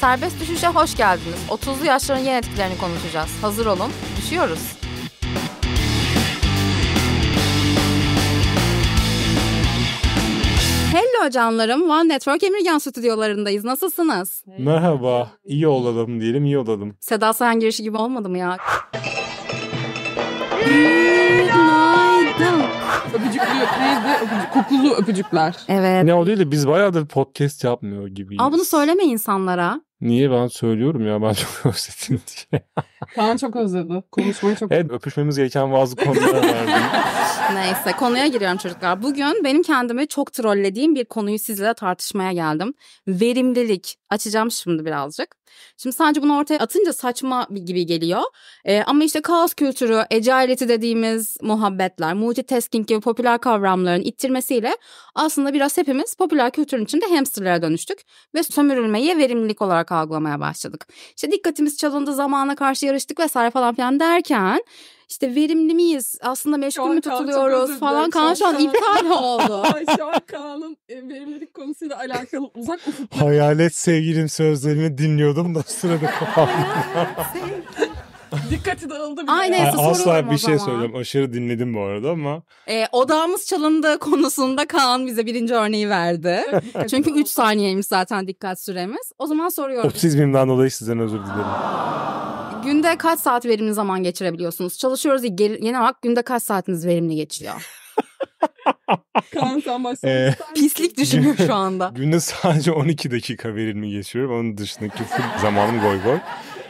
Serbest Düşüş'e hoş geldiniz. 30'lu yaşların yeni etkilerini konuşacağız. Hazır olun, düşüyoruz. Hello canlarım, One Network Emirgan stüdyolarındayız. Nasılsınız? Merhaba, iyi olalım diyelim, iyi olalım. Seda Sayan girişi gibi olmadı mı ya? Günaydın. Öpücüklü neydi? Öpücük, kokulu öpücükler. Evet. Ne o değil biz bayağıdır podcast yapmıyor gibiyiz. Aa bunu söyleme insanlara. Niye ben söylüyorum ya ben çok özledim diye. Kaan çok özledi. Konuşmayı çok Evet öpüşmemiz gereken bazı konular vardı. Neyse konuya giriyorum çocuklar. Bugün benim kendimi çok trollediğim bir konuyu sizle tartışmaya geldim. Verimlilik. Açacağım şimdi birazcık. Şimdi sadece bunu ortaya atınca saçma gibi geliyor. Ee, ama işte kaos kültürü, ecaileti dediğimiz muhabbetler, multitasking gibi popüler kavramların ittirmesiyle aslında biraz hepimiz popüler kültürün içinde hamsterlara dönüştük ve sömürülmeyi verimlilik olarak algılamaya başladık. İşte dikkatimiz çalındı, zamana karşı yarıştık vesaire falan filan derken işte verimli miyiz aslında meşgul mü tutuluyoruz falan Kaan şu an iptal oldu. şu an Kaan'ın e, verimlilik konusuyla alakalı uzak ufuklar. Hayalet sevgilim sözlerimi dinliyordum da sırada kapandı. Dikkati dağıldı bile. Ay neyse Asla bir şey söyleyeceğim. Aşırı dinledim bu arada ama. E, odağımız çalındı konusunda Kaan bize birinci örneği verdi. Çünkü 3 saniyeymiş zaten dikkat süremiz. O zaman soruyorum. Otizmimden dolayı sizden özür dilerim. Günde kaç saat verimli zaman geçirebiliyorsunuz? Çalışıyoruz yine bak günde kaç saatiniz verimli geçiyor? Kaan ee, Pislik düşünüyor şu anda. Günde sadece 12 dakika verimli geçiyorum. Onun dışındaki zamanım goy goy.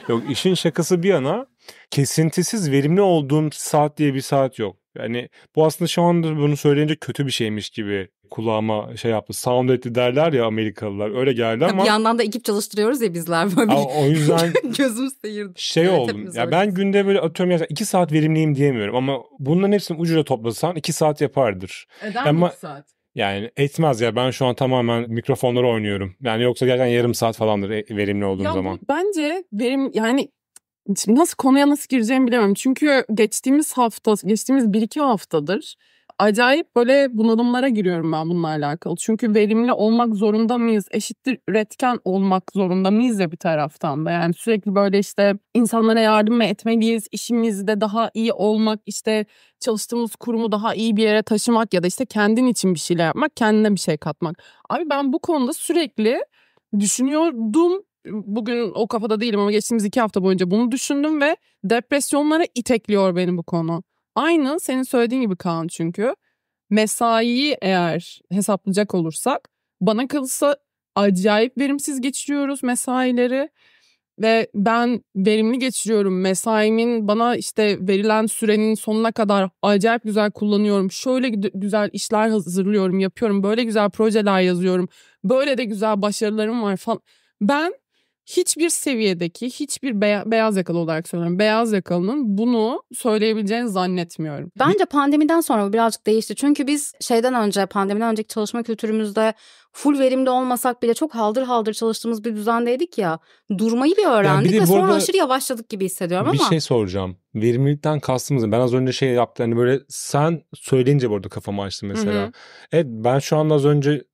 Yok işin şakası bir yana kesintisiz verimli olduğum saat diye bir saat yok. Yani bu aslında şu anda bunu söyleyince kötü bir şeymiş gibi kulağıma şey yaptı. Sound etti derler ya Amerikalılar. Öyle geldi ama. Bir yandan da ekip çalıştırıyoruz ya bizler böyle. Aa, o yüzden. gözüm seyirdi. Şey evet, oldum. Ya öyle. ben günde böyle atıyorum ya iki saat verimliyim diyemiyorum. Ama bunların hepsini ucuyla toplasan iki saat yapardır. Eder yani iki saat? Yani etmez ya ben şu an tamamen mikrofonları oynuyorum. Yani yoksa gerçekten yarım saat falandır e, verimli olduğum ya zaman. Bence verim yani Şimdi nasıl konuya nasıl gireceğimi bilemiyorum. Çünkü geçtiğimiz hafta, geçtiğimiz bir iki haftadır acayip böyle bunalımlara giriyorum ben bununla alakalı. Çünkü verimli olmak zorunda mıyız? Eşittir üretken olmak zorunda mıyız ya bir taraftan da. Yani sürekli böyle işte insanlara yardım etmeliyiz, işimizde daha iyi olmak, işte çalıştığımız kurumu daha iyi bir yere taşımak ya da işte kendin için bir şeyler yapmak, kendine bir şey katmak. Abi ben bu konuda sürekli düşünüyordum bugün o kafada değilim ama geçtiğimiz iki hafta boyunca bunu düşündüm ve depresyonlara itekliyor beni bu konu. Aynı senin söylediğin gibi Kaan çünkü mesaiyi eğer hesaplayacak olursak bana kalırsa acayip verimsiz geçiriyoruz mesaileri ve ben verimli geçiriyorum. Mesaimin bana işte verilen sürenin sonuna kadar acayip güzel kullanıyorum. Şöyle güzel işler hazırlıyorum, yapıyorum. Böyle güzel projeler yazıyorum. Böyle de güzel başarılarım var falan. Ben hiçbir seviyedeki hiçbir beya, beyaz yakalı olarak söylüyorum. Beyaz yakalının bunu söyleyebileceğini zannetmiyorum. Bence pandemiden sonra birazcık değişti. Çünkü biz şeyden önce pandemiden önceki çalışma kültürümüzde full verimli olmasak bile çok haldır haldır çalıştığımız bir düzendeydik ya. Durmayı bir öğrendik yani bir ve sonra aşırı yavaşladık gibi hissediyorum bir ama. Bir şey soracağım. Verimlilikten kastımız ben az önce şey yaptım hani böyle sen söyleyince burada kafamı açtı mesela. Hı-hı. Evet ben şu anda az önce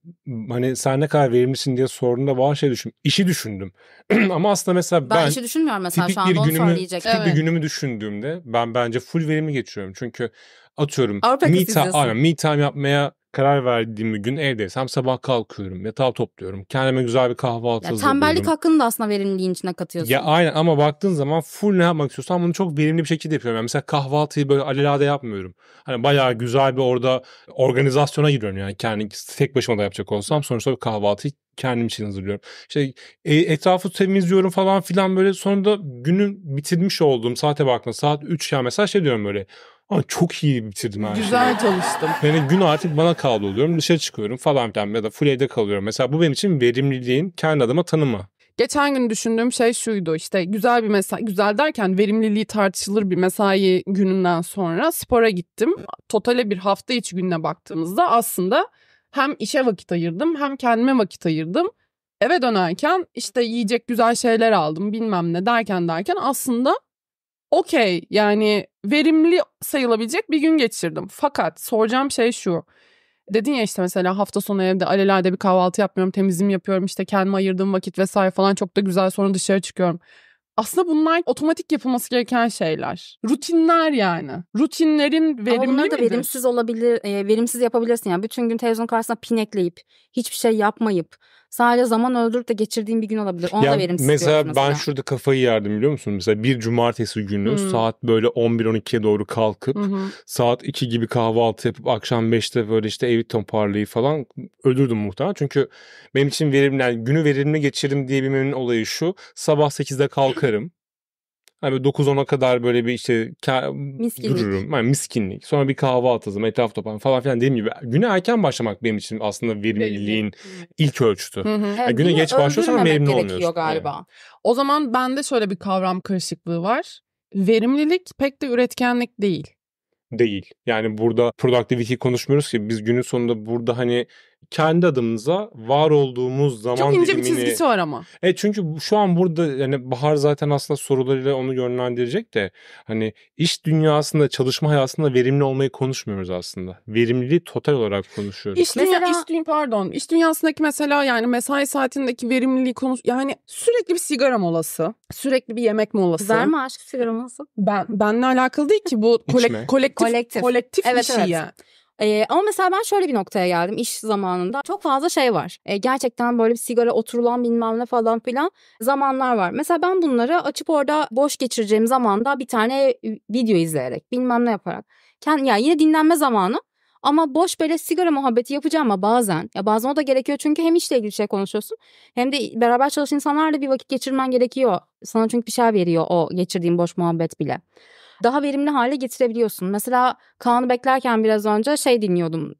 hani sen ne kadar verimlisin diye sorduğunda bazı şey düşündüm İşi düşündüm. ama aslında mesela ben, ben işi düşünmüyorum mesela tipik şu anda bir günümü, tipik evet. bir günümü düşündüğümde ben bence full verimli geçiyorum. Çünkü atıyorum Avrupa me time, aynen, me time yapmaya karar verdiğim gün evdeysem sabah kalkıyorum. Yatağı topluyorum. Kendime güzel bir kahvaltı ya, hazırlıyorum. Tembellik hakkını da aslında verimliliğin içine katıyorsun. Ya aynen ama baktığın zaman full ne yapmak istiyorsan bunu çok verimli bir şekilde yapıyorum. Yani mesela kahvaltıyı böyle alelade yapmıyorum. Hani bayağı güzel bir orada organizasyona giriyorum yani. Kendi tek başıma da yapacak olsam sonuçta bir kahvaltıyı kendim için hazırlıyorum. İşte e, etrafı temizliyorum falan filan böyle sonunda günü bitirmiş olduğum saate baktığımda saat 3 ya mesela şey diyorum böyle ama çok iyi bitirdim her Güzel şeyi. çalıştım. Yani gün artık bana kaldı oluyorum. Dışarı çıkıyorum falan filan ya da full evde kalıyorum. Mesela bu benim için verimliliğin kendi adıma tanımı. Geçen gün düşündüğüm şey şuydu işte güzel bir mesai güzel derken verimliliği tartışılır bir mesai gününden sonra spora gittim. Totale bir hafta içi gününe baktığımızda aslında hem işe vakit ayırdım hem kendime vakit ayırdım. Eve dönerken işte yiyecek güzel şeyler aldım bilmem ne derken derken aslında okey yani verimli sayılabilecek bir gün geçirdim. Fakat soracağım şey şu. Dedin ya işte mesela hafta sonu evde alelade bir kahvaltı yapmıyorum, temizliğimi yapıyorum, işte kendime ayırdığım vakit vesaire falan çok da güzel sonra dışarı çıkıyorum. Aslında bunlar otomatik yapılması gereken şeyler. Rutinler yani. Rutinlerin verimli Ama Bunlar da midir? verimsiz olabilir, e, verimsiz yapabilirsin. Yani bütün gün televizyon karşısında pinekleyip, hiçbir şey yapmayıp, Sadece zaman öldürüp de geçirdiğim bir gün olabilir. Onu yani da verimsiz Mesela ben mesela. şurada kafayı yerdim biliyor musun? Mesela bir cumartesi günü hmm. saat böyle 11-12'ye doğru kalkıp hmm. saat 2 gibi kahvaltı yapıp akşam 5'te böyle işte evi toparlayıp falan öldürdüm muhtemelen. Çünkü benim için verimli yani günü verimli geçirdim diye bir olayı şu. Sabah 8'de kalkarım. Hani 9-10'a kadar böyle bir işte ka- miskinlik. dururum. Yani miskinlik. Sonra bir kahve atalım, etraf toparlanalım falan filan dediğim gibi. Güne erken başlamak benim için aslında verimliliğin ilk ölçütü. Hı hı. Yani güne geç başlıyorsan verimli olmuyorsun. galiba. Evet. O zaman bende şöyle bir kavram karışıklığı var. Verimlilik pek de üretkenlik değil değil. Yani burada productivity konuşmuyoruz ki biz günün sonunda burada hani kendi adımıza var olduğumuz zaman Çok ince dilimini... bir çizgisi var ama. E çünkü şu an burada yani Bahar zaten aslında sorularıyla onu yönlendirecek de hani iş dünyasında çalışma hayatında verimli olmayı konuşmuyoruz aslında. Verimliliği total olarak konuşuyoruz. İş, dünya, iş, dünya, pardon, iş dünyasındaki mesela yani mesai saatindeki verimliliği konuş yani sürekli bir sigara molası, sürekli bir yemek molası. Verme aşkı sigara molası. Ben, benle alakalı değil ki bu kolek, kolektif, kolektif. kolektif evet, bir şey evet. ya. Ee, ama mesela ben şöyle bir noktaya geldim iş zamanında. Çok fazla şey var. Ee, gerçekten böyle bir sigara oturulan bilmem ne falan filan zamanlar var. Mesela ben bunları açıp orada boş geçireceğim zamanda bir tane video izleyerek bilmem ne yaparak. Kend, yani yine dinlenme zamanı ama boş böyle sigara muhabbeti yapacağım ama bazen. Ya bazen o da gerekiyor çünkü hem işle ilgili şey konuşuyorsun hem de beraber çalışan insanlarla bir vakit geçirmen gerekiyor. Sana çünkü bir şey veriyor o geçirdiğin boş muhabbet bile daha verimli hale getirebiliyorsun. Mesela Kaan'ı beklerken biraz önce şey dinliyordum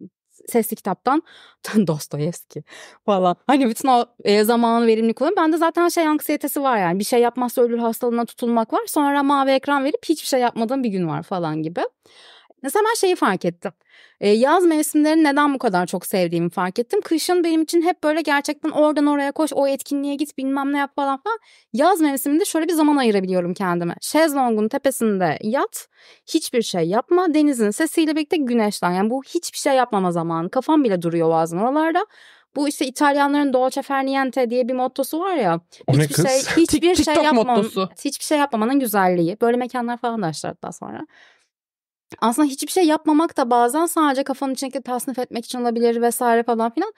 sesli kitaptan Dostoyevski falan. Hani bütün o e, zamanı verimli kullan. Bende zaten şey anksiyetesi var yani. Bir şey yapmazsa ölür hastalığına tutulmak var. Sonra mavi ekran verip hiçbir şey yapmadığım bir gün var falan gibi. Mesela ben şeyi fark ettim. E, yaz mevsimlerini neden bu kadar çok sevdiğimi fark ettim. Kışın benim için hep böyle gerçekten oradan oraya koş, o etkinliğe git, bilmem ne yap falan falan. Yaz mevsiminde şöyle bir zaman ayırabiliyorum kendime. Şezlongun tepesinde yat, hiçbir şey yapma. Denizin sesiyle birlikte güneşten. Yani bu hiçbir şey yapmama zamanı. Kafam bile duruyor bazen oralarda. Bu işte İtalyanların dolce fer diye bir mottosu var ya. O hiçbir şey hiçbir şey yapmam. Mottosu. Hiçbir şey yapmamanın güzelliği. Böyle mekanlar falan da açtılar daha sonra aslında hiçbir şey yapmamak da bazen sadece kafanın içindeki tasnif etmek için olabilir vesaire falan filan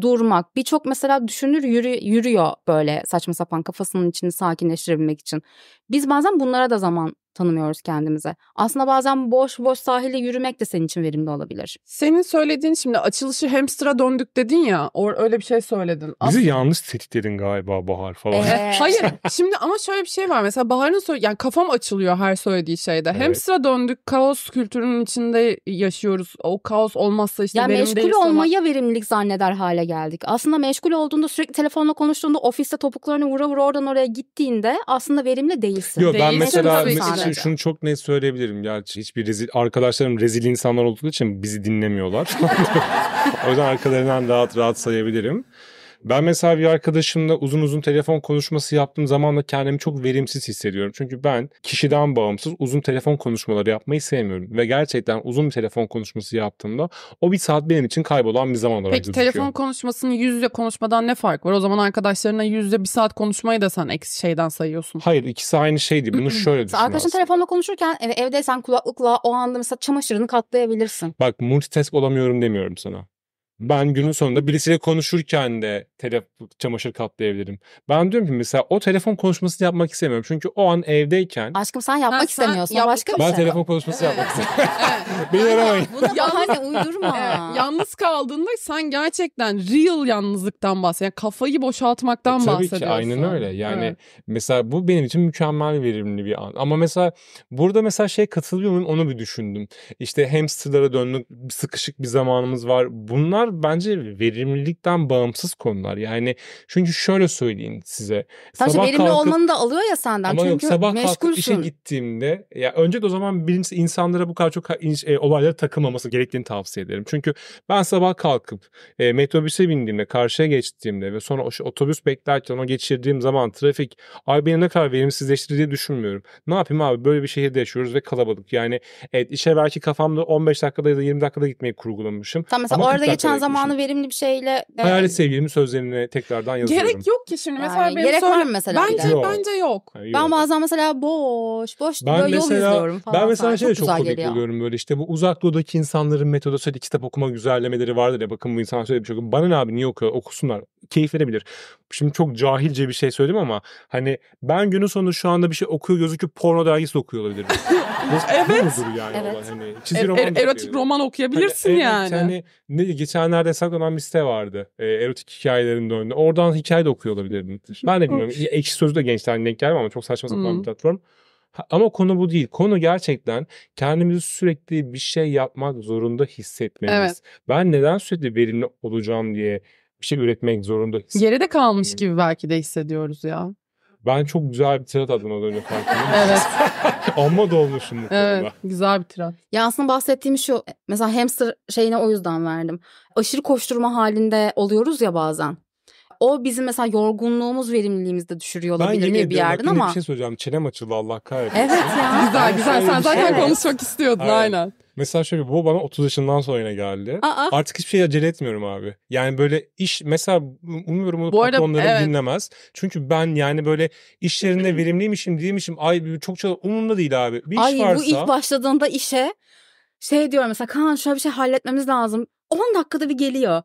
durmak. Birçok mesela düşünür yürü, yürüyor böyle saçma sapan kafasının içini sakinleştirebilmek için. Biz bazen bunlara da zaman tanımıyoruz kendimize. Aslında bazen boş boş sahile yürümek de senin için verimli olabilir. Senin söylediğin şimdi açılışı hamster'a döndük dedin ya or öyle bir şey söyledin. Aslında... Bizi yanlış tetikledin galiba Bahar falan. Ee. Hayır şimdi ama şöyle bir şey var mesela Bahar'ın söyle yani kafam açılıyor her söylediği şeyde. Evet. Hamster'a döndük kaos kültürünün içinde yaşıyoruz. O kaos olmazsa işte ya meşgul değilse olmaya ama... verimlilik zanneder hale geldik. Aslında meşgul olduğunda sürekli telefonla konuştuğunda ofiste topuklarını vura vura oradan oraya gittiğinde aslında verimli değilsin. Yok ben mesela, mesela için şunu çok net söyleyebilirim. Gerçi hiçbir rezil, arkadaşlarım rezil insanlar olduğu için bizi dinlemiyorlar. o yüzden arkalarından rahat rahat sayabilirim. Ben mesela bir arkadaşımla uzun uzun telefon konuşması yaptığım zaman da kendimi çok verimsiz hissediyorum. Çünkü ben kişiden bağımsız uzun telefon konuşmaları yapmayı sevmiyorum. Ve gerçekten uzun bir telefon konuşması yaptığımda o bir saat benim için kaybolan bir zaman olarak Peki gözüküyor. telefon konuşmasını yüz yüze konuşmadan ne fark var? O zaman arkadaşlarına yüz yüze bir saat konuşmayı da sen eksi şeyden sayıyorsun. Hayır ikisi aynı şey değil. Bunu şöyle düşün Arkadaşın telefonla konuşurken ev- evdeysen kulaklıkla o anda mesela çamaşırını katlayabilirsin. Bak multitask olamıyorum demiyorum sana ben günün sonunda birisiyle konuşurken de telef çamaşır katlayabilirim. Ben diyorum ki mesela o telefon konuşmasını yapmak istemiyorum. Çünkü o an evdeyken... Aşkım sen yapmak ha, sen istemiyorsun. Yap... Başka bir ben şey. Ben telefon konuşması yapmak istemiyorum. Beni aramayın. Buna bahane uydurma. Yalnız kaldığında sen gerçekten real yalnızlıktan bahsediyorsun. Yani kafayı boşaltmaktan e, tabii bahsediyorsun. Tabii ki aynen öyle. Yani evet. mesela bu benim için mükemmel verimli bir an. Ama mesela burada mesela şey katılıyor muyum onu bir düşündüm. İşte hamsterlara döndük, sıkışık bir zamanımız var. Bunlar bence verimlilikten bağımsız konular. Yani çünkü şöyle söyleyeyim size. Sadece sabah verimli kalkıp, olmanı da alıyor ya senden ama çünkü yok, sabah meşgulsün. kalkıp işe gittiğimde ya önce de o zaman birinci insanlara bu kadar çok e, olaylara takılmaması gerektiğini tavsiye ederim. Çünkü ben sabah kalkıp e, metrobüse bindiğimde karşıya geçtiğimde ve sonra otobüs beklerken o geçirdiğim zaman trafik ay beni ne kadar verimsizleştirir diye düşünmüyorum. Ne yapayım abi böyle bir şehirde yaşıyoruz ve kalabalık. Yani evet işe belki kafamda 15 dakikada ya da 20 dakikada gitmeyi kurgulamışım. Tamam mesela Ama orada geçen gerekmişim. zamanı verimli bir şeyle. Evet. Hayalet sevgilimin sözlerini tekrardan yazıyorum. Gerek yok ki şimdi mesela yani, benim gerek sorum, var mı mesela? Bence yok. bence yok. Yani, ben bazen mesela boş boş ben böyle mesela, izliyorum falan. Ben mesela şey çok, çok komik geliyor. buluyorum böyle işte bu uzak doğudaki insanların metoda söyle kitap okuma güzellemeleri vardır ya bakın bu insanlar şöyle bir şey bana ne abi niye okuyor okusunlar keyif verebilir. Şimdi çok cahilce bir şey söyledim ama hani ben günün sonunda şu anda bir şey okuyor gözüküp porno dergisi okuyor olabilirim. evet. yani evet. Olan, hani, çizgi er, roman er, erotik okuyor. roman hani okuyabilirsin hani, yani. Evet, yani hani ne, geçen geçenlerde hesaplanan bir site vardı. E, erotik hikayelerin önünde. Oradan hikaye de okuyor olabilirdin. Ben de bilmiyorum. Ekşi Sözlü gençlerden denk gelmem ama çok saçma sapan hmm. bir platform. Ama konu bu değil. Konu gerçekten kendimizi sürekli bir şey yapmak zorunda hissetmemiz. Evet. Ben neden sürekli verimli olacağım diye bir şey üretmek zorunda hissediyorum. Geride kalmış hmm. gibi belki de hissediyoruz ya. Ben çok güzel bir tirat adına az önce farkındayım. evet. Amma dolmuşum bu evet, Güzel bir tirat. Ya aslında bahsettiğim şu mesela hamster şeyine o yüzden verdim. Aşırı koşturma halinde oluyoruz ya bazen o bizim mesela yorgunluğumuz verimliliğimizi de düşürüyor ben olabilir gibi bir yerden ama. Ben bir şey söyleyeceğim. Çenem açıldı Allah kahretsin. Evet ya. güzel güzel. Sen zaten evet. konuşmak istiyordun aynen. aynen. Mesela şöyle bu bana 30 yaşından sonra yine geldi. Aa. Artık hiçbir şey acele etmiyorum abi. Yani böyle iş mesela umuyorum bunu bu patronlarım evet. dinlemez. Çünkü ben yani böyle iş yerinde verimliymişim değilmişim. Ay çok çok umurumda değil abi. Bir iş Ay, varsa. Bu ilk başladığında işe şey diyorum mesela Kaan şöyle bir şey halletmemiz lazım. 10 dakikada bir geliyor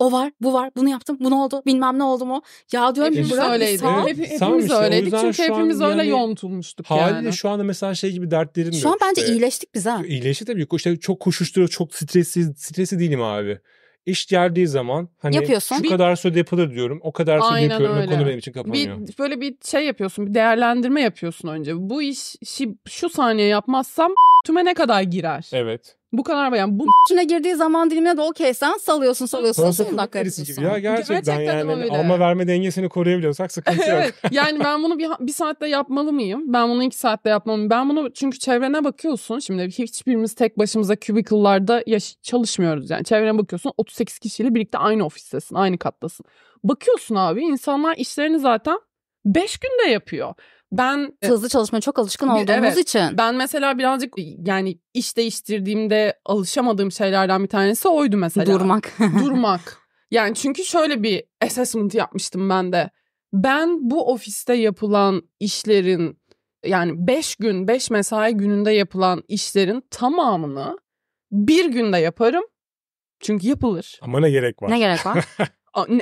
o var, bu var, bunu yaptım, bunu oldu, bilmem ne oldu mu? Ya diyorum hepimiz bırak öyleydik. Sağ. Evet, hep, hepimiz işte, öyleydik çünkü hepimiz öyle yani, yontulmuştuk haliyle yani. şu anda mesela şey gibi dertlerim Şu an bence işte. iyileştik biz ha. İyileştik tabii. İşte çok koşuşturuyor, çok stresli stresli değilim abi İş geldiği zaman hani yapıyorsun. şu bir, kadar sürede yapılır diyorum. O kadar sürede yapıyorum. Öyle. O konu benim için kapanıyor. Bir, böyle bir şey yapıyorsun. Bir değerlendirme yapıyorsun önce. Bu işi şu saniye yapmazsam tüme ne kadar girer? Evet. Bu kadar yani bu içine girdiği zaman dilimine de okey sen salıyorsun salıyorsun son dakika yapıyorsun. Ya gerçekten, gerçekten yani alma verme dengesini koruyabiliyorsak sıkıntı evet. yok. yani ben bunu bir, bir saatte yapmalı mıyım? Ben bunu iki saatte yapmam. Ben bunu çünkü çevrene bakıyorsun şimdi hiçbirimiz tek başımıza cubicle'larda yaş- çalışmıyoruz yani. Çevrene bakıyorsun 38 kişiyle birlikte aynı ofistesin aynı kattasın. Bakıyorsun abi insanlar işlerini zaten 5 günde yapıyor. Ben e, hızlı çalışmaya çok alışkın olduğumuz evet, için. Ben mesela birazcık yani iş değiştirdiğimde alışamadığım şeylerden bir tanesi oydu mesela. Durmak. Durmak. Yani çünkü şöyle bir assessment yapmıştım ben de. Ben bu ofiste yapılan işlerin yani 5 gün 5 mesai gününde yapılan işlerin tamamını bir günde yaparım. Çünkü yapılır. Ama ne gerek var? Ne gerek var?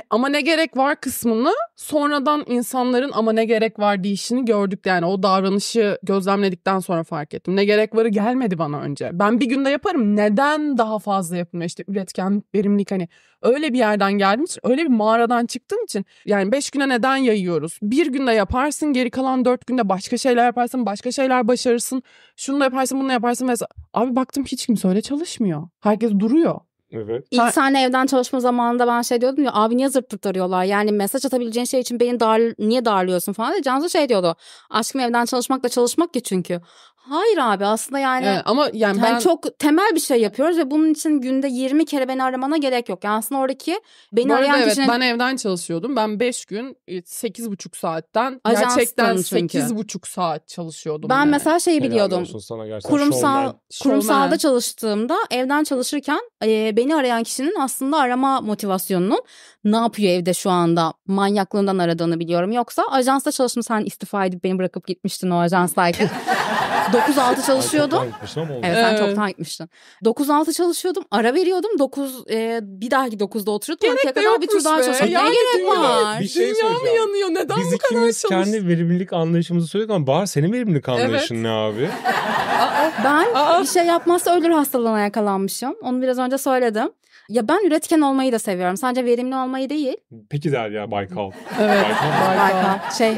ama ne gerek var kısmını sonradan insanların ama ne gerek var deyişini gördük yani o davranışı gözlemledikten sonra fark ettim. Ne gerek varı gelmedi bana önce. Ben bir günde yaparım. Neden daha fazla yapılmıyor işte üretken verimlilik hani öyle bir yerden geldiğim için öyle bir mağaradan çıktığım için yani beş güne neden yayıyoruz? Bir günde yaparsın geri kalan dört günde başka şeyler yaparsın başka şeyler başarırsın. Şunu da yaparsın bunu da yaparsın mesela. Abi baktım hiç kimse öyle çalışmıyor. Herkes duruyor. Evet. İlk sene evden çalışma zamanında ben şey diyordum ya abi niye zırt pırt arıyorlar yani mesaj atabileceğin şey için beni dar, niye darlıyorsun falan diye. Cansu şey diyordu aşkım evden çalışmak da çalışmak ki çünkü. Hayır abi aslında yani evet, ama yani ben yani çok temel bir şey yapıyoruz ve bunun için günde 20 kere beni aramana gerek yok. Yani aslında oradaki beni arayan evet, kişinin... ben evden çalışıyordum. Ben 5 gün 8,5 e, saatten Ajans gerçekten 8,5 saat çalışıyordum. Ben yani. mesela şeyi biliyordum. Kurumsal şovmen. kurumsalda çalıştığımda evden çalışırken e, beni arayan kişinin aslında arama motivasyonunun ne yapıyor evde şu anda manyaklığından aradığını biliyorum. Yoksa ajansta çalıştım sen istifa edip beni bırakıp gitmiştin o ajanstayken. 9-6 çalışıyordum. Gitmiştim ama oldu. Evet sen ee. çoktan gitmiştin. 9-6 çalışıyordum. Ara veriyordum. 9 e, bir dahaki 9'da oturup 12'ye kadar bir tur daha çalışıyordum. Yani ne gerek var? Bir şey Dünya mı yanıyor? Neden Biz bu kadar ikimiz kendi verimlilik anlayışımızı söyledik ama Bahar senin verimlilik anlayışın evet. ne abi? ben Aa. bir şey yapmazsa ölür hastalığına yakalanmışım. Onu biraz önce söyledim. Ya ben üretken olmayı da seviyorum. Sadece verimli olmayı değil. Peki der ya Baykal. evet. Baykal. Şey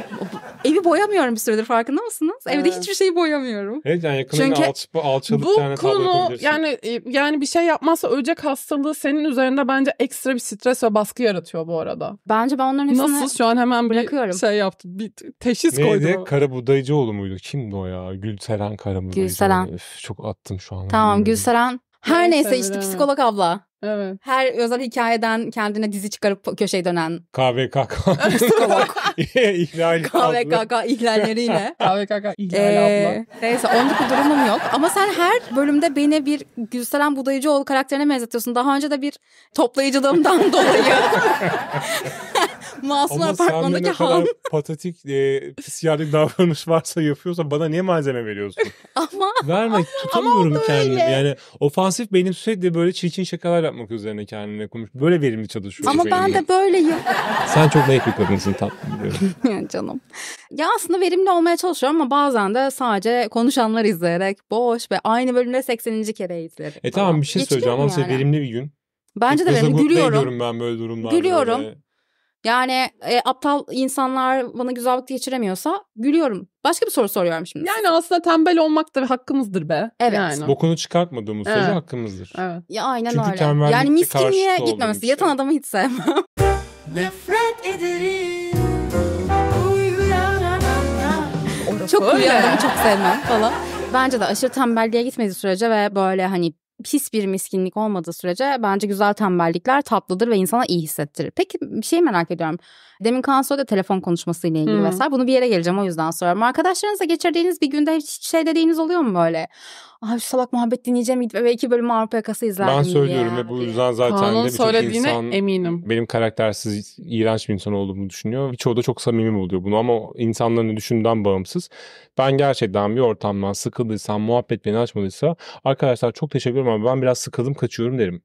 evi boyamıyorum bir süredir farkında mısınız? Evde evet. hiçbir şeyi boyamıyorum. Evet yani yakınında Çünkü alç, alçalıp bu yani konu e, yani yani bir şey yapmazsa ölecek hastalığı senin üzerinde bence ekstra bir stres ve baskı yaratıyor bu arada. Bence ben onların hepsini Nasıl şu an hemen bir bırakıyorum. şey yaptım. Bir teşhis Neydi? koydum. Neydi? Karabudayıcıoğlu muydu? Kimdi o ya? Gülseren Karabudayıcıoğlu. Gülseren. Öf, çok attım şu an. Tamam Gülseren her neyse, neyse işte psikolog abla. Evet. Her özel hikayeden kendine dizi çıkarıp köşeye dönen. KVKK. İhlal KVKK ihlalleriyle. KVKK ihlal ee, abla. Neyse onluk bir durumum yok. Ama sen her bölümde beni bir Gülseren Budayıcıoğlu karakterine benzetiyorsun. Daha önce de bir toplayıcılığımdan dolayı. Masum Ama Apartman'daki ne kadar patatik e, psikiyatrik davranış varsa yapıyorsa bana niye malzeme veriyorsun? ama Verme tutamıyorum ama kendimi. Yani ofansif benim sürekli böyle çirkin şakalar yapmak üzerine kendine konuş. Böyle verimli çalışıyorum. Ama benimle. ben de böyleyim. Sen çok naif bir kadınsın tatlım Canım. Ya aslında verimli olmaya çalışıyorum ama bazen de sadece konuşanlar izleyerek boş ve aynı bölümde 80. kere izlerim. E tamam bir şey Geçiriyor söyleyeceğim ama yani. verimli bir gün. Bence de verimli. gülüyorum. ben böyle durumlarda. Gülüyorum. Böyle. Yani e, aptal insanlar bana güzel vakit geçiremiyorsa gülüyorum. Başka bir soru soruyorum şimdi. Yani aslında tembel olmak da hakkımızdır be. Evet. Yani. Bokunu çıkartmadığımız evet. sürece hakkımızdır. Evet. Ya aynen Çünkü öyle. Yani miskinliğe gitmemesi. Işte. Yatan şey. adamı hiç sevmem. Nefret ederim. Çok uyuyan çok sevmem falan. Bence de aşırı tembelliğe gitmediği sürece ve böyle hani pis bir miskinlik olmadığı sürece bence güzel tembellikler tatlıdır ve insana iyi hissettirir. Peki bir şey merak ediyorum. Demin Kaan söyledi telefon konuşması ile ilgili hmm. vesaire. Bunu bir yere geleceğim o yüzden soruyorum. Arkadaşlarınızla geçirdiğiniz bir günde hiç şey dediğiniz oluyor mu böyle? Ay şu salak muhabbet dinleyeceğim ve iki bölüm Avrupa yakası izlerdim Ben söylüyorum ve bu yüzden zaten Kaan'ın de insan eminim. benim karaktersiz, iğrenç bir insan olduğumu düşünüyor. Birçoğu da çok samimi oluyor bunu ama insanların düşünden bağımsız. Ben gerçekten bir ortamdan sıkıldıysam, muhabbet beni açmadıysa arkadaşlar çok teşekkür ederim ama ben biraz sıkıldım kaçıyorum derim.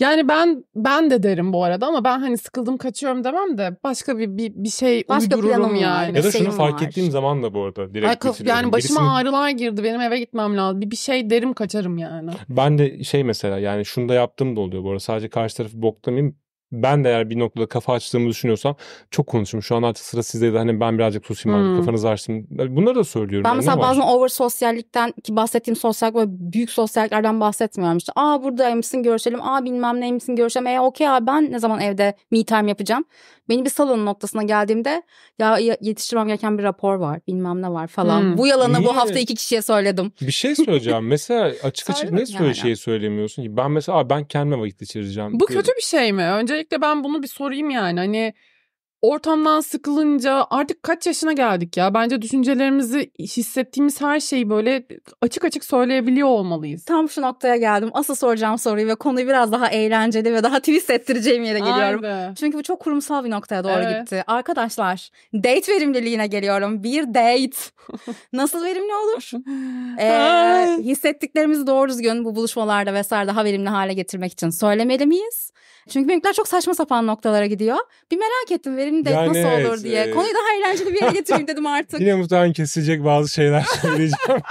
Yani ben ben de derim bu arada ama ben hani sıkıldım kaçıyorum demem de başka bir bir, bir şey başka uydururum yani. Ya da şunu fark var. ettiğim zaman da bu arada direkt Ay, kaf, Yani başıma Birisini... ağrılar girdi benim eve gitmem lazım. Bir, bir şey derim kaçarım yani. Ben de şey mesela yani şunu da yaptığım da oluyor bu arada sadece karşı tarafı boklamayayım ben de eğer bir noktada kafa açtığımı düşünüyorsam çok konuşurum. Şu an artık sıra sizdeydi. Hani ben birazcık susayım hmm. abi kafanızı açsın. Bunları da söylüyorum. Ben yani mesela bazen over sosyallikten ki bahsettiğim sosyal böyle büyük sosyalliklerden bahsetmiyorum. İşte aa buradaymışsın görüşelim. Aa bilmem neymişsin görüşelim. E okey abi ben ne zaman evde me time yapacağım. Beni bir salonun noktasına geldiğimde ya yetiştirmem gereken bir rapor var. Bilmem ne var falan. Hmm. Bu yalanı Niye? bu hafta iki kişiye söyledim. Bir şey söyleyeceğim. mesela açık açık ne yani. söyle şey söylemiyorsun ki? Ben mesela abi ben kendime vakit geçireceğim. Bu diyorum. kötü bir şey mi? Önce öncelikle ben bunu bir sorayım yani. Hani ortamdan sıkılınca artık kaç yaşına geldik ya? Bence düşüncelerimizi hissettiğimiz her şeyi böyle açık açık söyleyebiliyor olmalıyız. Tam şu noktaya geldim. Asıl soracağım soruyu ve konuyu biraz daha eğlenceli ve daha twist ettireceğim yere geliyorum. Aynen. Çünkü bu çok kurumsal bir noktaya doğru evet. gitti. Arkadaşlar date verimliliğine geliyorum. Bir date. Nasıl verimli olur? ee, hissettiklerimizi doğru düzgün bu buluşmalarda vesaire daha verimli hale getirmek için söylemeli miyiz? Çünkü benimkiler çok saçma sapan noktalara gidiyor. Bir merak ettim verimli date yani nasıl evet, olur diye. E... Konuyu daha eğlenceli bir yere getireyim dedim artık. Yine muhtemelen kesilecek bazı şeyler söyleyeceğim.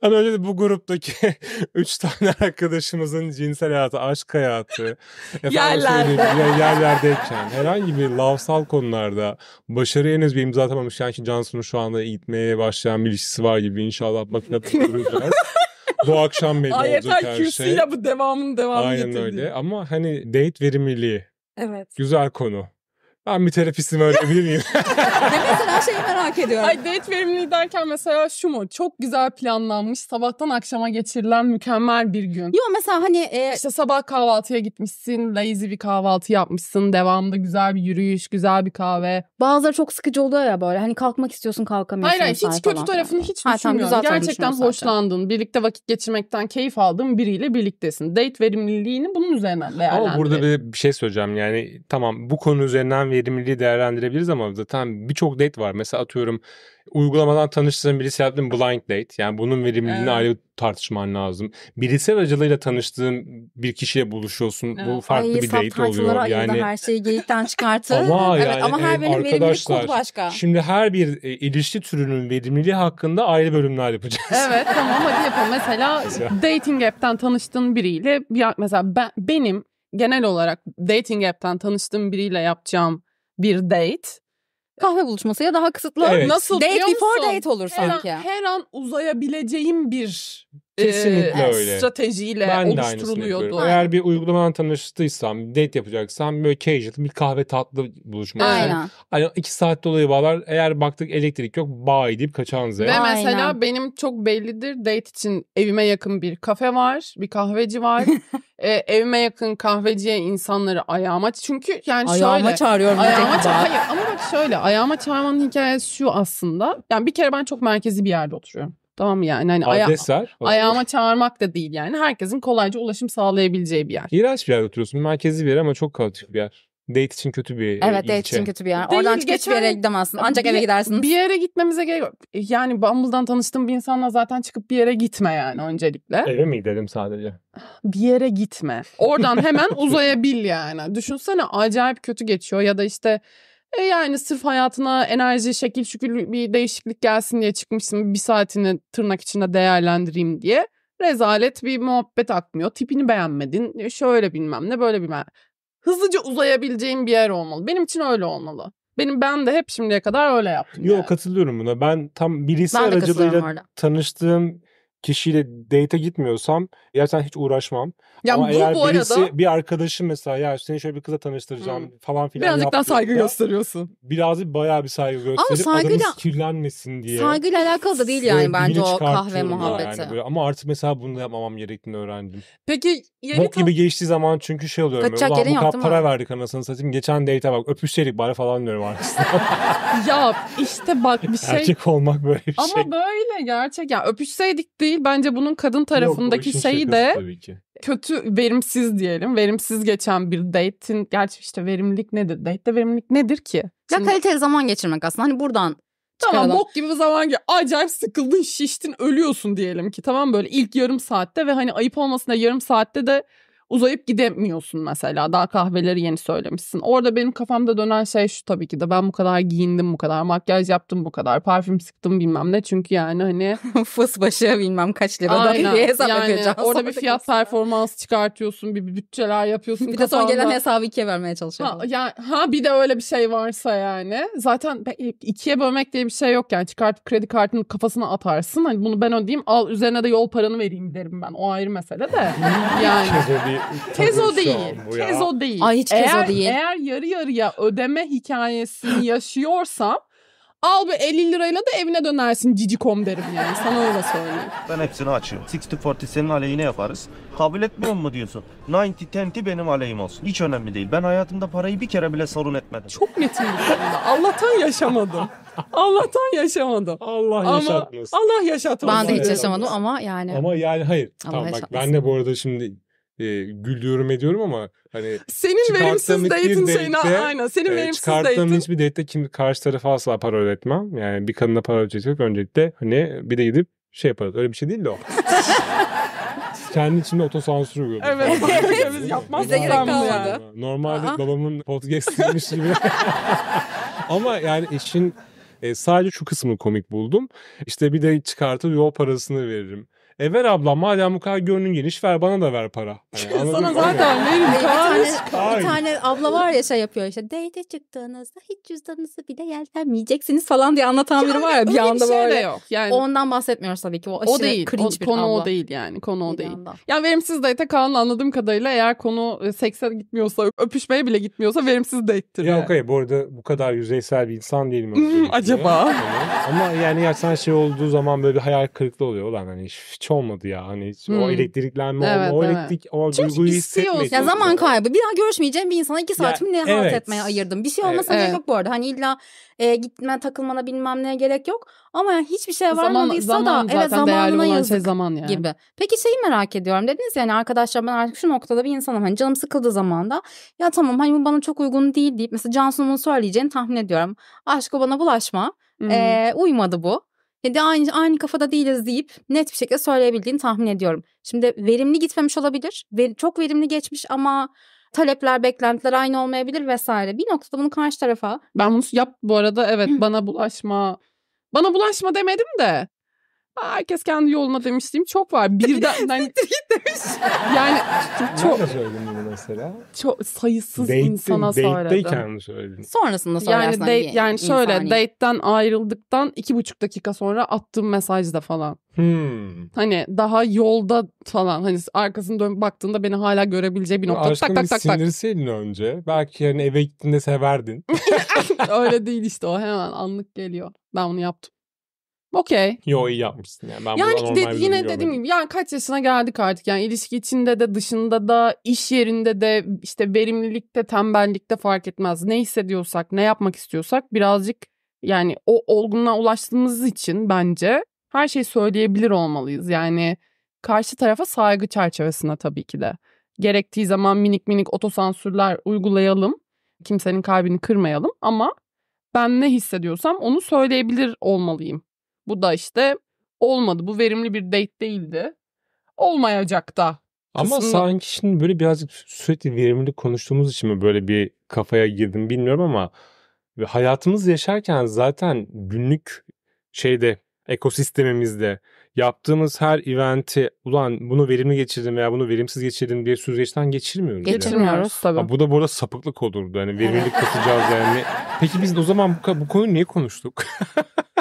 Hani öyle de bu gruptaki üç tane arkadaşımızın cinsel hayatı, aşk hayatı, yerlerde. yerlerdeyken herhangi bir lavsal konularda başarı henüz bir imza atamamış. Yani ki Cansu'nun şu anda eğitmeye başlayan bir ilişkisi var gibi inşallah makine tutturacağız bu akşam belli Ayet olacak her şey. Ayetler bu devamının devamını Aynen getirdi. öyle ama hani date verimliliği. Evet. Güzel konu. Ben bir terapistimi arayabilir miyim? mesela şeyi merak ediyorum. Ay date verimliliği derken mesela şu mu? Çok güzel planlanmış, sabahtan akşama geçirilen mükemmel bir gün. Yo mesela hani... E... işte sabah kahvaltıya gitmişsin, lazy bir kahvaltı yapmışsın, devamında güzel bir yürüyüş, güzel bir kahve. Bazıları çok sıkıcı oluyor ya böyle. Hani kalkmak istiyorsun kalkamıyorsun. Hayır hayır hiç kötü falan tarafını hiç ha, düşünmüyorum. Güzel Gerçekten hoşlandın, zaten. birlikte vakit geçirmekten keyif aldığın biriyle birliktesin. Date verimliliğini bunun üzerinden değerlendirelim. Ama burada bir şey söyleyeceğim yani tamam bu konu üzerinden verimliliği değerlendirebiliriz ama zaten birçok date var. Mesela atıyorum uygulamadan tanıştığın birisi yaptığın blind date. Yani bunun verimliliğini evet. ayrı tartışman lazım. Bireysel aracılığıyla tanıştığın bir kişiyle buluşuyorsun. Evet. Bu farklı Ay, bir date oluyor. Yani her şeyi geyikten çıkartı. ama evet, ama her birinin verimlilik kodu başka. Şimdi her bir e, ilişki türünün verimliliği hakkında ayrı bölümler yapacağız. Evet tamam hadi yapalım. Mesela dating app'ten tanıştığın biriyle ya mesela ben, benim genel olarak dating app'ten tanıştığım biriyle yapacağım bir date kahve buluşması ya daha kısıtlı. Evet. Nasıl date before date olur her sanki. An, her an uzayabileceğim bir Kesinlikle e, öyle. stratejiyle ben oluşturuluyordu. De Eğer bir uygulamadan tanıştıysam, date yapacaksam böyle casual bir kahve tatlı buluşması. Aynen. Hani iki saat dolayı bağlar. Eğer baktık elektrik yok bay deyip kaçanız. Ve Aynen. mesela benim çok bellidir date için evime yakın bir kafe var, bir kahveci var. e, evime yakın kahveciye insanları ayağıma çünkü yani ayağıma şöyle ayağıma çağırıyorum ayağıma ça- hayır ama bak şöyle ayağıma çağırmanın hikayesi şu aslında yani bir kere ben çok merkezi bir yerde oturuyorum Tamam yani hani aya- var. ayağıma çağırmak da değil yani. Herkesin kolayca ulaşım sağlayabileceği bir yer. İğrenç bir yer oturuyorsun. Merkezi bir yer ama çok kaotik bir yer. Date için kötü bir Evet ilçe. date için kötü bir yer. Değil, Oradan çıkıp geçen- hiçbir yere gidemezsin. Ancak Bir- eve gidersin. Bir yere gitmemize gerek yok. Yani Bumble'dan tanıştığım bir insanla zaten çıkıp bir yere gitme yani öncelikle. Eve mi gidelim sadece? bir yere gitme. Oradan hemen uzayabil yani. Düşünsene acayip kötü geçiyor ya da işte e yani sırf hayatına enerji, şekil, şükür bir değişiklik gelsin diye çıkmışsın. Bir saatini tırnak içinde değerlendireyim diye. Rezalet bir muhabbet akmıyor. Tipini beğenmedin. E, şöyle bilmem ne böyle bilmem. Hızlıca uzayabileceğin bir yer olmalı. Benim için öyle olmalı. Benim ben de hep şimdiye kadar öyle yaptım. Yok yani. katılıyorum buna. Ben tam birisi ben aracılığıyla tanıştığım kişiyle date'e gitmiyorsam gerçekten hiç uğraşmam. Yani Ama bu, eğer bu birisi arada... bir arkadaşım mesela ya seni şöyle bir kıza tanıştıracağım hmm. falan filan Birazcık daha saygı gösteriyorsun. Birazcık bayağı bir saygı gösterip Ama saygıyla... adamız kirlenmesin diye. Saygıyla alakalı da değil yani bence o kahve muhabbeti. Yani böyle. Ama artık mesela bunu da yapmamam gerektiğini öğrendim. Peki yeni Bok gibi geçtiği zaman çünkü şey oluyor. Kaçacak böyle, yerin yaptım para mı? verdik anasını satayım. Geçen date'e bak öpüşseydik bari falan diyorum arkasından. ya işte bak bir şey. Gerçek olmak böyle bir Ama şey. Ama böyle gerçek ya öpüşseydik değil değil. Bence bunun kadın tarafındaki Yok, şeyi de kötü verimsiz diyelim. Verimsiz geçen bir date'in gerçi işte verimlilik nedir? Date'de verimlilik nedir ki? Şimdi... Ya kaliteli zaman geçirmek aslında. Hani buradan Tamam çıkaralım. bok gibi zaman gibi acayip sıkıldın şiştin ölüyorsun diyelim ki tamam böyle ilk yarım saatte ve hani ayıp olmasına yarım saatte de uzayıp gidemiyorsun mesela. Daha kahveleri yeni söylemişsin. Orada benim kafamda dönen şey şu tabii ki de ben bu kadar giyindim bu kadar makyaj yaptım bu kadar parfüm sıktım bilmem ne. Çünkü yani hani fıs başı bilmem kaç lira Aynen. bir hesap yani yapacağız. Orada bir fiyat performans çıkartıyorsun bir bütçeler yapıyorsun. bir kafanda. de son gelen hesabı ikiye vermeye çalışıyorsun. Ha, ya ha bir de öyle bir şey varsa yani. Zaten ikiye bölmek diye bir şey yok yani. Çıkartıp kredi kartını kafasına atarsın. Hani bunu ben ödeyeyim al üzerine de yol paranı vereyim derim ben. O ayrı mesele de. yani. Şey, Tez o değil. Tez o değil. Ay hiç eğer, kez o değil. Eğer yarı yarıya ödeme hikayesini yaşıyorsam Al bir 50 lirayla da evine dönersin cicicom derim yani. Sana öyle söyleyeyim. Ben hepsini açıyorum. 60-40 senin aleyhine yaparız. Kabul etmiyor mu diyorsun? 90-10'i benim aleyhim olsun. Hiç önemli değil. Ben hayatımda parayı bir kere bile sorun etmedim. Çok netim bir Allah'tan yaşamadım. Allah'tan yaşamadım. Allah yaşatmasın. Allah yaşatmasın. Ben de hiç yaşamadım ama yani. Ama yani hayır. Allah tamam bak ben de bu arada şimdi e, güldürüyorum ediyorum ama hani senin verimsiz date'in şeyine aynen senin e, verimsiz çıkarttığım date'in. hiçbir date'de kim karşı tarafa asla para öğretmem. Yani bir kadına para öğretecek öncelikle hani bir de gidip şey yaparız. Öyle bir şey değil de o. kendi içinde otosansür uyguladı. Evet. Biz şey. yapmaz. Bize gerek kalmadı. Normalde Aa. babamın podcast'ıymış gibi. Ama yani işin e, sadece şu kısmını komik buldum. İşte bir de çıkartıp yol parasını veririm. E ver ablam madem bu kadar gönlün geniş ver bana da ver para. Yani Sana zaten verin bir, tane, bir tane abla var ya şey yapıyor işte date çıktığınızda hiç cüzdanınızı bile yeltenmeyeceksiniz falan diye anlatan biri var ya bir anda şey var ya. Yok. Yani, Ondan bahsetmiyoruz tabii ki o aşırı o değil, o, konu abla. o değil yani konu o bir değil. Anda. Yani verimsiz date'e Kaan'la anladığım kadarıyla eğer konu e, sekse gitmiyorsa öpüşmeye bile gitmiyorsa verimsiz date'tir. Ya okey bu arada bu kadar yüzeysel bir insan değilim. Hmm, acaba? Hani ama yani gerçekten şey olduğu zaman böyle bir hayal kırıklığı oluyor. Ulan hani hiç olmadı ya. Hani hmm. o elektriklenme, evet, o evet. elektrik, o Çünkü duyguyu hissetmedim. Ya zaman kaybı. Bir daha görüşmeyeceğim bir insana iki saatimi ne halt etmeye ayırdım. Bir şey olmasa evet. gerek yok bu arada. Hani illa e, gitme, takılmana bilmem neye gerek yok. Ama yani hiçbir şeye varmadıysa zaman, zaman da evet zamanına şey yazık şey zaman yani. gibi. Peki şeyi merak ediyorum. Dediniz yani arkadaşlar ben artık şu noktada bir insanım. Hani canım sıkıldı zamanda ya tamam hani bu bana çok uygun değil deyip mesela Cansu'nun söyleyeceğini tahmin ediyorum. Aşkı bana bulaşma. E, uymadı bu. Ya da aynı, aynı kafada değiliz deyip net bir şekilde söyleyebildiğini tahmin ediyorum. Şimdi verimli gitmemiş olabilir. Ve, çok verimli geçmiş ama talepler, beklentiler aynı olmayabilir vesaire. Bir noktada bunu karşı tarafa... Ben bunu yap bu arada evet bana bulaşma. Bana bulaşma demedim de herkes kendi yoluna demiştim çok var. Birden hani, demiş. yani çok mesela? Çok sayısız date, insana söyledim. Date'deyken mi söyledin? Sonrasında söylersen. Yani, date, yani, yani şöyle insani. date'den ayrıldıktan iki buçuk dakika sonra attığım mesajda falan. Hmm. Hani daha yolda falan hani arkasını dön baktığında beni hala görebileceği bir nokta. Aşkım tak, tak, tak, sinirseydin önce. Belki yani eve gittiğinde severdin. Öyle değil işte o hemen anlık geliyor. Ben bunu yaptım. Okey. Yo iyi yapmışsın yani. Ben yani de, yine dediğim gibi yani kaç yaşına geldik artık yani ilişki içinde de dışında da iş yerinde de işte verimlilikte tembellikte fark etmez. Ne hissediyorsak ne yapmak istiyorsak birazcık yani o olgunluğa ulaştığımız için bence her şeyi söyleyebilir olmalıyız. Yani karşı tarafa saygı çerçevesinde tabii ki de. Gerektiği zaman minik minik otosansürler uygulayalım. Kimsenin kalbini kırmayalım ama ben ne hissediyorsam onu söyleyebilir olmalıyım bu da işte olmadı. Bu verimli bir date değildi. Olmayacak da. Ama kısmı... sanki şimdi böyle birazcık sürekli verimli konuştuğumuz için mi böyle bir kafaya girdim bilmiyorum ama hayatımız yaşarken zaten günlük şeyde ekosistemimizde yaptığımız her eventi ulan bunu verimli geçirdim veya bunu verimsiz geçirdim diye süzgeçten geçirmiyoruz. Geçirmiyoruz yani. tabii. Ha, bu da burada sapıklık olurdu. Hani yani verimlilik katacağız yani. Peki biz o zaman bu, bu konuyu niye konuştuk?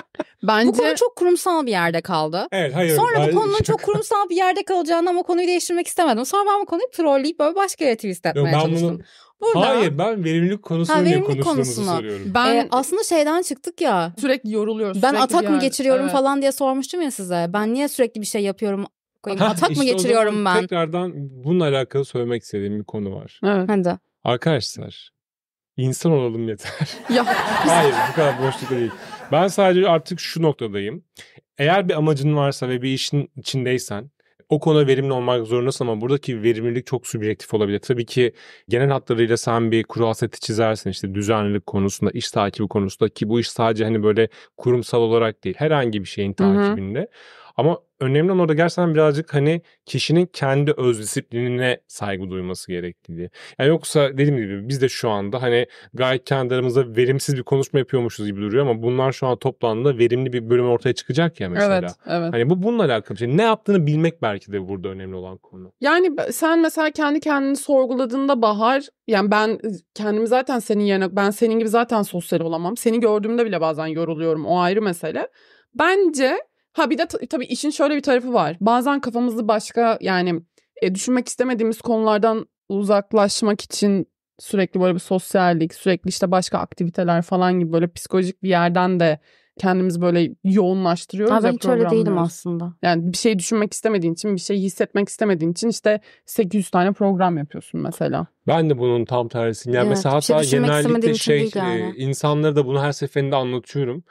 Bence... Bu konu çok kurumsal bir yerde kaldı. Evet hayır. Sonra bu konunun şaka. çok kurumsal bir yerde kalacağını ama konuyu değiştirmek istemedim. Sonra ben bu konuyu trolleyip böyle başka yere twist etmeye Yok, çalıştım. Bunu... Burada, Hayır ben verimlilik konusunu ha, verimlilik konusunu. soruyorum. Ben ee, aslında şeyden çıktık ya. Sürekli yoruluyoruz. Ben atak yani, mı geçiriyorum evet. falan diye sormuştum ya size. Ben niye sürekli bir şey yapıyorum? Ha, atak işte mı geçiriyorum ben? Tekrardan bununla alakalı söylemek istediğim bir konu var. Evet. Hadi. Arkadaşlar insan olalım yeter. Ya. Hayır bu kadar boşluk değil. Ben sadece artık şu noktadayım. Eğer bir amacın varsa ve bir işin içindeysen o konuda verimli olmak zorundasın ama buradaki verimlilik çok subjektif olabilir. Tabii ki genel hatlarıyla sen bir kuru hasreti çizersin işte düzenlilik konusunda, iş takibi konusunda ki bu iş sadece hani böyle kurumsal olarak değil herhangi bir şeyin takibinde. Hı-hı. Ama önemli olan orada gerçekten birazcık hani kişinin kendi öz disiplinine saygı duyması gerektiği. Yani yoksa dediğim gibi biz de şu anda hani gayet kendi aramızda verimsiz bir konuşma yapıyormuşuz gibi duruyor ama bunlar şu an toplandığında verimli bir bölüm ortaya çıkacak ya mesela. Evet, evet. Hani bu bununla alakalı bir şey. Ne yaptığını bilmek belki de burada önemli olan konu. Yani sen mesela kendi kendini sorguladığında Bahar yani ben ıı, kendimi zaten senin yerine ben senin gibi zaten sosyal olamam. Seni gördüğümde bile bazen yoruluyorum. O ayrı mesele. Bence Ha bir de tabii işin şöyle bir tarafı var. Bazen kafamızı başka yani e, düşünmek istemediğimiz konulardan uzaklaşmak için sürekli böyle bir sosyallik, sürekli işte başka aktiviteler falan gibi böyle psikolojik bir yerden de kendimizi böyle yoğunlaştırıyoruz. Abi hiç öyle değilim aslında. Yani bir şey düşünmek istemediğin için, bir şey hissetmek istemediğin için işte 800 tane program yapıyorsun mesela. Ben de bunun tam tersini. Yani evet, mesela şey hatta şey genellikle şey yani. insanlara da bunu her seferinde anlatıyorum.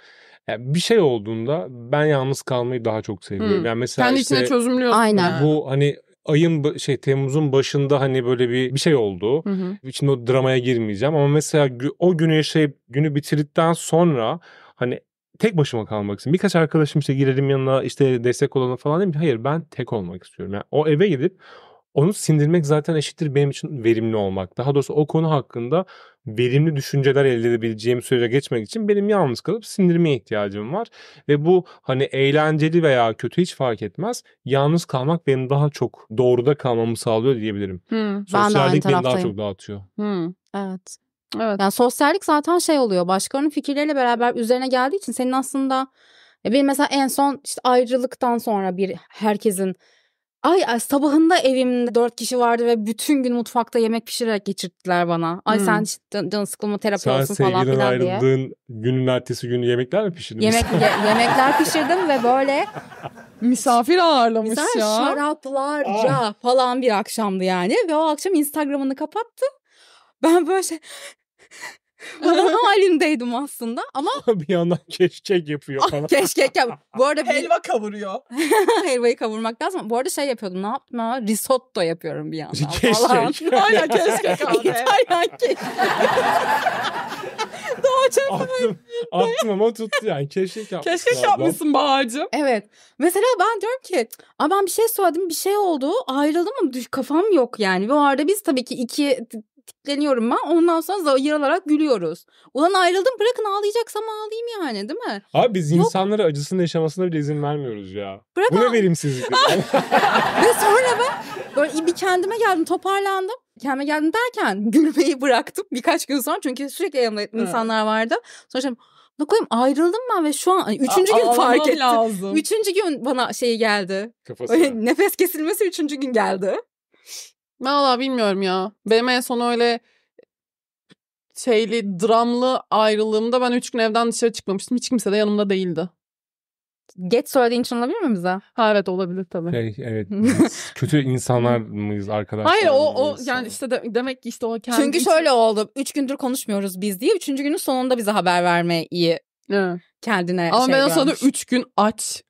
Yani bir şey olduğunda ben yalnız kalmayı daha çok seviyorum. Hmm. Yani mesela Kendi işte, içine çözümlüyorsun. Aynen. Bu hani ayın şey Temmuz'un başında hani böyle bir bir şey oldu. Hı hı. İçinde o dramaya girmeyeceğim ama mesela o günü yaşayıp günü bitirdikten sonra hani tek başıma kalmak istiyorum. Birkaç arkadaşım işte girelim yanına işte destek olana falan değil mi? Hayır ben tek olmak istiyorum. Yani o eve gidip onu sindirmek zaten eşittir benim için verimli olmak. Daha doğrusu o konu hakkında verimli düşünceler elde edebileceğim sürece geçmek için benim yalnız kalıp sindirmeye ihtiyacım var. Ve bu hani eğlenceli veya kötü hiç fark etmez. Yalnız kalmak benim daha çok doğruda kalmamı sağlıyor diyebilirim. Hmm, Sosyallik ben beni daha çok dağıtıyor. Hmm, evet. Evet. Yani sosyallik zaten şey oluyor. Başkalarının fikirleriyle beraber üzerine geldiği için senin aslında benim mesela en son işte ayrılıktan sonra bir herkesin Ay, ay sabahında evimde dört kişi vardı ve bütün gün mutfakta yemek pişirerek geçirdiler bana. Ay hmm. sen can, can sıkılma terapi sen olsun falan filan diye. Sen ayrıldığın günün ertesi günü yemekler mi pişirdin? Yemek, ye, yemekler pişirdim ve böyle Misafir ağırlamış Misafir ya. şaraplarca Aa. falan bir akşamdı yani. Ve o akşam Instagram'ını kapattım. Ben böyle şey onun halindeydim aslında ama... bir yandan keşkek yapıyor falan. keşkek yap. Bu arada bir... Helva kavuruyor. Helvayı kavurmak lazım. Bu arada şey yapıyordum ne yaptım ha? Risotto yapıyorum bir yandan falan. Keşkek. Hala keşkek abi. İtalyan keşkek. Doğaçan Attım şey. aklım ama tuttu yani. Keşkek yapmışsın. Keşkek yapmışsın Bahar'cığım. Evet. Mesela ben diyorum ki ama ben bir şey söyledim bir şey oldu ayrıldım ama kafam yok yani. Bu arada biz tabii ki iki tikleniyorum ben. Ondan sonra yaralarak gülüyoruz. Ulan ayrıldım bırakın ağlayacaksam ağlayayım yani değil mi? Abi biz Yok. insanlara acısını yaşamasına bile izin vermiyoruz ya. Bırak Bu ne verimsizlik? Ve sonra ben böyle bir kendime geldim toparlandım. Kendime geldim derken gülmeyi bıraktım birkaç gün sonra. Çünkü sürekli yanımda insanlar vardı. Sonra şimdi şey, ne koyayım ayrıldım ben ve şu an üçüncü A- gün fark ettim. Lazım. Üçüncü gün bana şey geldi. Kafası. nefes kesilmesi üçüncü gün geldi. Valla bilmiyorum ya. Benim en son öyle şeyli dramlı ayrılığımda ben üç gün evden dışarı çıkmamıştım. Hiç kimse de yanımda değildi. Geç söylediğin için olabilir mi bize? Ha evet olabilir tabii. Şey, evet. kötü insanlar mıyız arkadaşlar? Hayır o, o yani işte de, demek ki işte o kendi... Çünkü için... şöyle oldu. Üç gündür konuşmuyoruz biz diye. Üçüncü günün sonunda bize haber vermeye iyi evet. kendine Ama şey ben o sırada üç gün aç,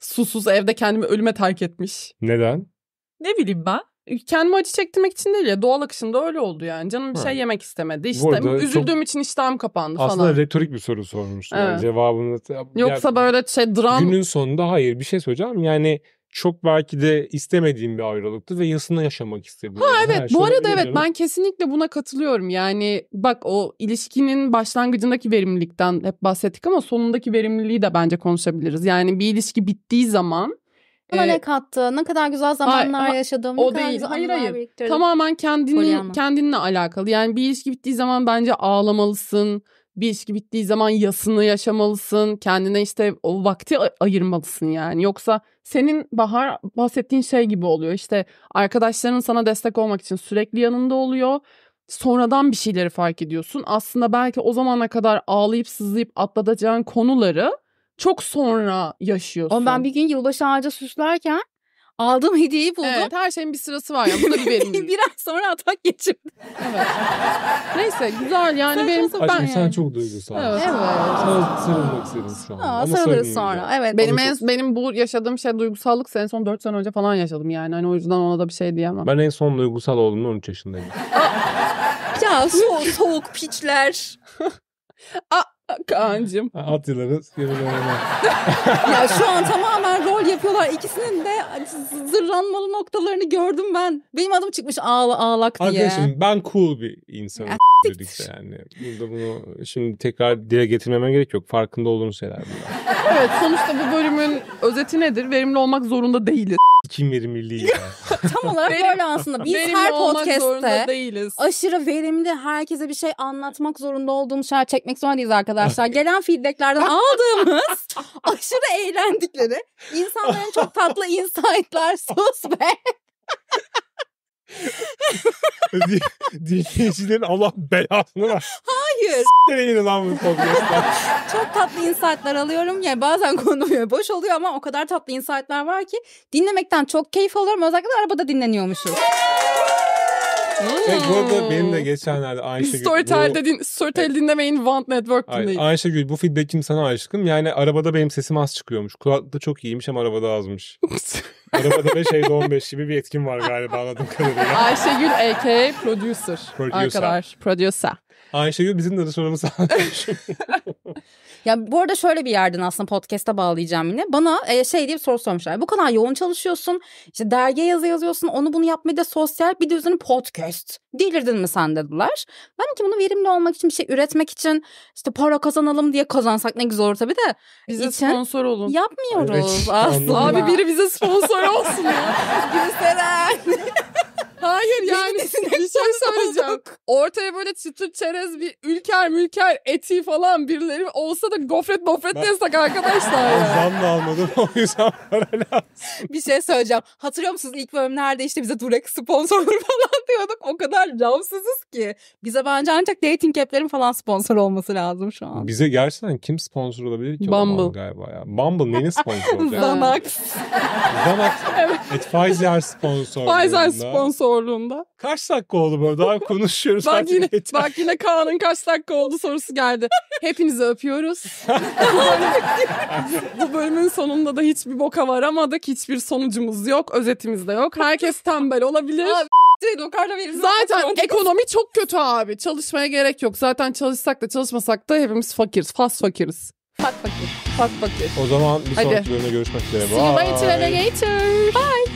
susuz evde kendimi ölüme terk etmiş. Neden? Ne bileyim ben. Kendimi acı çektirmek için değil ya doğal akışında öyle oldu yani. Canım bir ha. şey yemek istemedi. İşte üzüldüğüm çok... için iştahım kapandı falan. Aslında retorik bir soru sormuştum. Evet. Yani cevabını. Yoksa yani, böyle şey dram. Günün sonunda hayır bir şey söyleyeceğim. Yani çok belki de istemediğim bir ayrılıktı ve yasını yaşamak istedim. Ha evet Her bu arada evet ben kesinlikle buna katılıyorum. Yani bak o ilişkinin başlangıcındaki verimlilikten hep bahsettik ama sonundaki verimliliği de bence konuşabiliriz. Yani bir ilişki bittiği zaman bana ee, ne kattı? Ne kadar güzel zamanlar yaşadım. O değil. Hayır hayır. Biriktirdim. Tamamen kendini Polyana. kendinle alakalı. Yani bir ilişki bittiği zaman bence ağlamalısın. Bir ilişki bittiği zaman yasını yaşamalısın. Kendine işte o vakti ayırmalısın yani. Yoksa senin bahar bahsettiğin şey gibi oluyor. İşte arkadaşların sana destek olmak için sürekli yanında oluyor sonradan bir şeyleri fark ediyorsun. Aslında belki o zamana kadar ağlayıp sızlayıp atlatacağın konuları çok sonra yaşıyorsun. Ama ben bir gün yılbaşı ağacı süslerken aldığım hediyeyi buldum. Evet her şeyin bir sırası var ya bu da bir verimlilik. Biraz sonra atak geçirdim. Evet. Neyse güzel yani sen benim ben yani. sen çok duygusal. Evet. evet. Sana sarılmak istedim şu an. Aa, Ama sonra. Evet. Benim, en, benim bu yaşadığım şey duygusallık en son 4 sene önce falan yaşadım yani. Hani o yüzden ona da bir şey diyemem. Ben en son duygusal olduğumda 13 yaşındaydım. ya so soğuk piçler. Aa, Kaan'cığım. At yıları ya şu an tamamen rol yapıyorlar. İkisinin de zırlanmalı noktalarını gördüm ben. Benim adım çıkmış ağ ağlak diye. Arkadaşım ben cool bir insanım. dedikçe yani. Burada bunu şimdi tekrar dile getirmeme gerek yok. Farkında olduğunuz şeyler bunlar. Evet sonuçta bu bölümün özeti nedir? Verimli olmak zorunda değiliz. Kim verimliliği ya? Tam olarak Verim- böyle aslında. Biz Verimli her podcast'te aşırı verimli herkese bir şey anlatmak zorunda olduğumuz şeyler çekmek zorunda değiliz arkadaşlar. Gelen feedbacklerden aldığımız aşırı eğlendikleri insanların çok tatlı insight'lar sus be. Dinleyicilerin Allah belasını ver. Hayır. Deneyin lan bu Çok tatlı insight'lar alıyorum ya. Yani bazen konu boş oluyor ama o kadar tatlı insight'lar var ki dinlemekten çok keyif alıyorum. Özellikle arabada dinleniyormuşuz. Evet, hmm. bu arada benim de geçenlerde Ayşegül... Storytel'de bu... din, Storytel dinlemeyin, Want Network dinleyin. Ay, Ayşegül bu feedback'im sana aşkım. Yani arabada benim sesim az çıkıyormuş. Kulaklıkta çok iyiymiş ama arabada azmış. arabada 5 evde 15 gibi bir etkin var galiba anladığım kadarıyla. Ayşegül a.k.a. producer. Producer. Arkadaş, producer. Ayşegül bizim de sorumuz Ya bu arada şöyle bir yerden aslında podcast'a bağlayacağım yine. Bana e, şey diye bir soru sormuşlar. Bu kadar yoğun çalışıyorsun. İşte dergiye yazı yazıyorsun. Onu bunu yapmayı da sosyal bir de podcast. Delirdin mi sen dediler. Ben ki bunu verimli olmak için bir şey üretmek için işte para kazanalım diye kazansak ne güzel olur tabii de. Bize için sponsor olun. Yapmıyoruz evet, aslında. Abi biri bize sponsor olsun ya. Gülseren. Hayır yani bir şey söyleyeceğim. Ortaya böyle çıtır çerez bir ülker mülker eti falan birileri olsa da gofret mofret ben... desek arkadaşlar ya. Zam da almadım o yüzden para lazım. bir şey söyleyeceğim. Hatırlıyor musunuz ilk bölümlerde işte bize Durek sponsor falan diyorduk. O kadar camsızız ki. Bize bence ancak dating app'lerin falan sponsor olması lazım şu an. Bize gerçekten kim sponsor olabilir ki? Bumble. Galiba ya. Bumble neyin sponsor olacak? Zanax. Zanax. Evet. Pfizer sponsor. Pfizer sponsor Imparatorluğu'nda. Kaç dakika oldu böyle? Daha konuşuyoruz. bak, yine, yeter. bak yine Kaan'ın kaç dakika oldu sorusu geldi. Hepinizi öpüyoruz. bu bölümün sonunda da hiçbir boka varamadık. Hiçbir sonucumuz yok. Özetimiz de yok. Herkes tembel olabilir. Abi. Zaten ekonomi çok kötü abi. Çalışmaya gerek yok. Zaten çalışsak da çalışmasak da hepimiz fakiriz. Fas fakiriz. Fak fakir. Fak fakir. O zaman bir sonraki bölümde görüşmek üzere. See you later. Bye.